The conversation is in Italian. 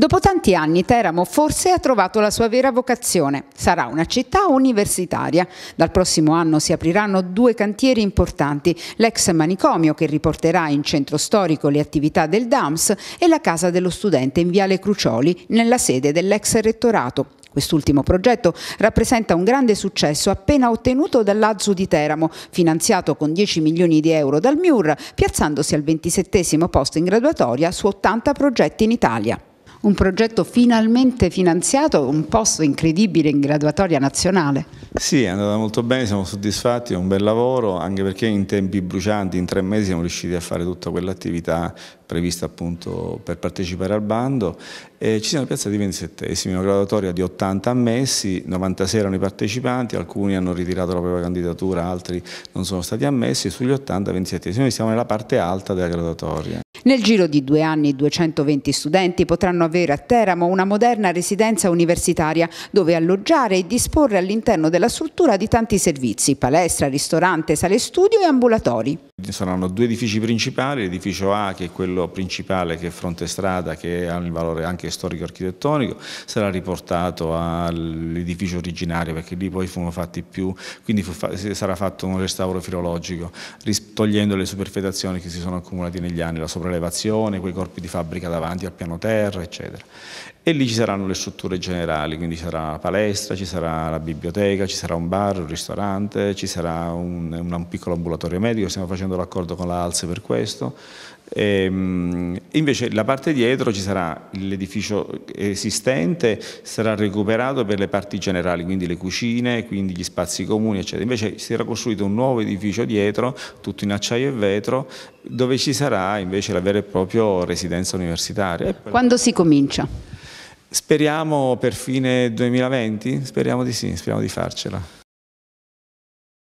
Dopo tanti anni Teramo forse ha trovato la sua vera vocazione. Sarà una città universitaria. Dal prossimo anno si apriranno due cantieri importanti, l'ex manicomio che riporterà in centro storico le attività del DAMS e la casa dello studente in Viale Crucioli, nella sede dell'ex rettorato. Quest'ultimo progetto rappresenta un grande successo appena ottenuto dall'Azzu di Teramo, finanziato con 10 milioni di euro dal MIUR, piazzandosi al 27 posto in graduatoria su 80 progetti in Italia un progetto finalmente finanziato, un posto incredibile in graduatoria nazionale. Sì, è andata molto bene, siamo soddisfatti, è un bel lavoro, anche perché in tempi brucianti, in tre mesi siamo riusciti a fare tutta quell'attività prevista appunto per partecipare al bando. E ci siamo piazzati 27, una graduatoria di 80 ammessi, 96 erano i partecipanti, alcuni hanno ritirato la propria candidatura, altri non sono stati ammessi, sugli 80 27 noi siamo nella parte alta della graduatoria. Nel giro di due anni 220 studenti potranno avere a Teramo una moderna residenza universitaria dove alloggiare e disporre all'interno della struttura di tanti servizi, palestra, ristorante, sale studio e ambulatori. Saranno due edifici principali, l'edificio A che è quello principale che è fronte strada che ha il valore anche storico-architettonico, sarà riportato all'edificio originario perché lì poi furono fatti più, quindi fa sarà fatto un restauro filologico, togliendo le superfetazioni che si sono accumulate negli anni, la sopraelevazione, quei corpi di fabbrica davanti al piano terra, eccetera e lì ci saranno le strutture generali, quindi ci sarà la palestra, ci sarà la biblioteca, ci sarà un bar, un ristorante, ci sarà un, un piccolo ambulatorio medico, stiamo facendo l'accordo con la ALSE per questo. E, ehm, invece la parte dietro ci sarà l'edificio esistente, sarà recuperato per le parti generali, quindi le cucine, quindi gli spazi comuni, eccetera. Invece si era costruito un nuovo edificio dietro, tutto in acciaio e vetro, dove ci sarà invece la vera e propria residenza universitaria. Quando si comincia? Speriamo per fine 2020? Speriamo di sì, speriamo di farcela.